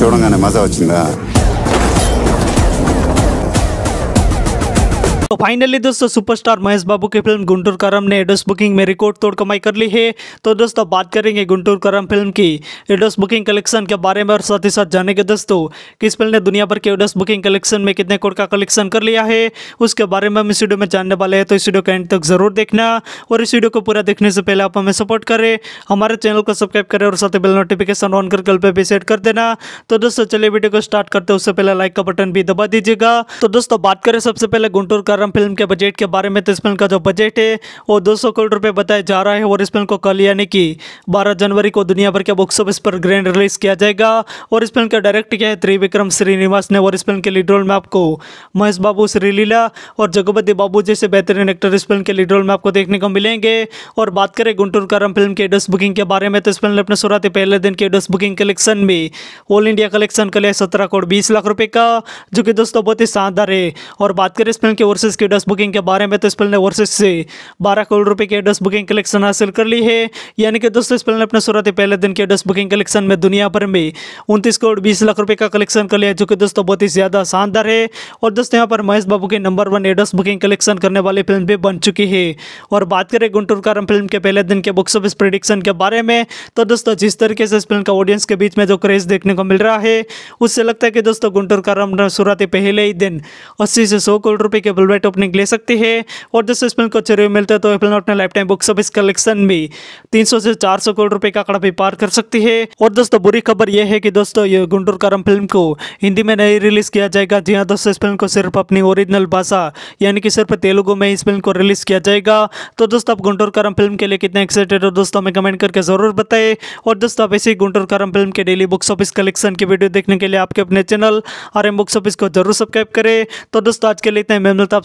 చూడంగానే మజా వచ్చిందా तो फाइनली दोस्तों सुपरस्टार महेश बाबू की फिल्म गुंटूर करम ने एडोस बुकिंग में रिकॉर्ड तोड़ कमाई कर ली है तो दोस्तों बात करेंगे गुंटूर करम फिल्म की एडोस बुकिंग कलेक्शन के बारे में और साथ ही साथ जानेंगे दोस्तों किस फिल्म ने दुनिया भर के एडोस बुकिंग कलेक्शन में कितने करोड़ का कलेक्शन कर लिया है उसके बारे में हम इस वीडियो में जानने वाले हैं तो इस वीडियो के एंड तक जरूर देखना और इस वीडियो को पूरा देखने से पहले आप हमें सपोर्ट करें हमारे चैनल को सब्सक्राइब करें और साथ ही बेल नोटिफिकेशन ऑन कर कल पर भी सेट कर देना तो दोस्तों चलिए वीडियो को स्टार्ट करते उससे पहले लाइक का बटन भी दबा दीजिएगा तो दोस्तों बात करें सबसे पहले गुंटूर कर रहा हूँ फिल्म के बजट के बारे में तो इस फिल्म का जो बजट है वो 200 करोड़ रुपये बताया जा रहा है और इस फिल्म को कल यानी कि 12 जनवरी को दुनिया भर के बॉक्स ऑफिस पर ग्रैंड रिलीज किया जाएगा और इस फिल्म का डायरेक्ट किया है त्रिविक्रम श्रीनिवास ने और इस फिल्म के लीड रोल में आपको महेश बाबू श्रीलीला और जगपति बाबू जैसे बेहतरीन एक्टर इस फिल्म के लीड रोल में आपको देखने को मिलेंगे और बात करें गुंटूर करम फिल्म के एडस बुकिंग के बारे में तो इस फिल्म ने अपने शुरुआती पहले दिन के एडस बुकिंग कलेक्शन में ऑल इंडिया कलेक्शन के लिए सत्रह करोड़ बीस लाख रुपये का जो कि दोस्तों बहुत ही शानदार है और बात करें इस फिल्म के ओर वर्सेस की डस्ट बुकिंग के बारे में तो इस पिल ने वर्सेस से 12 करोड़ रुपए की डस्ट बुकिंग कलेक्शन हासिल कर ली है यानी कि दोस्तों इस पिल ने अपने शुरुआती पहले दिन के डस्ट बुकिंग कलेक्शन में दुनिया भर में उनतीस करोड़ बीस लाख रुपये का कलेक्शन कर लिया जो कि दोस्तों बहुत ही ज़्यादा शानदार है और दोस्तों यहाँ पर महेश बाबू की नंबर वन एडस्ट बुकिंग कलेक्शन करने वाली फिल्म भी बन चुकी है और बात करें गुंटूर कारम फिल्म के पहले दिन के बुक्स ऑफिस प्रिडिक्शन के बारे में तो दोस्तों जिस तरीके से इस फिल्म का ऑडियंस के बीच में जो क्रेज देखने को मिल रहा है उससे लगता है कि दोस्तों गुंटूर कारम सूरत पहले ही दिन अस्सी से सौ करोड़ रुपये के बुलवेट प्राइवेट ओपनिंग ले सकती है और जैसे इसमें को अच्छे रिव्यू मिलते हैं तो एप्पल ने अपने life time box office collection में 300 से 400 करोड़ रुपए का आंकड़ा भी पार कर सकती है और दोस्तों बुरी खबर यह है कि दोस्तों ये गुंडूर करम फिल्म को हिंदी में नहीं रिलीज किया जाएगा जी हाँ दोस्तों इस फिल्म को सिर्फ अपनी ओरिजिनल भाषा यानी कि सिर्फ तेलुगु में इस फिल्म को रिलीज किया जाएगा तो दोस्तों आप गुंडूर करम फिल्म के लिए कितने एक्साइटेड हो दोस्तों हमें कमेंट करके जरूर बताए और दोस्तों आप ऐसी गुंडूर करम फिल्म के डेली बुक्स ऑफिस कलेक्शन की वीडियो देखने के लिए आपके अपने channel R M box office को जरूर सब्सक्राइब करें तो दोस्तों आज के लिए इतना मेहनत आप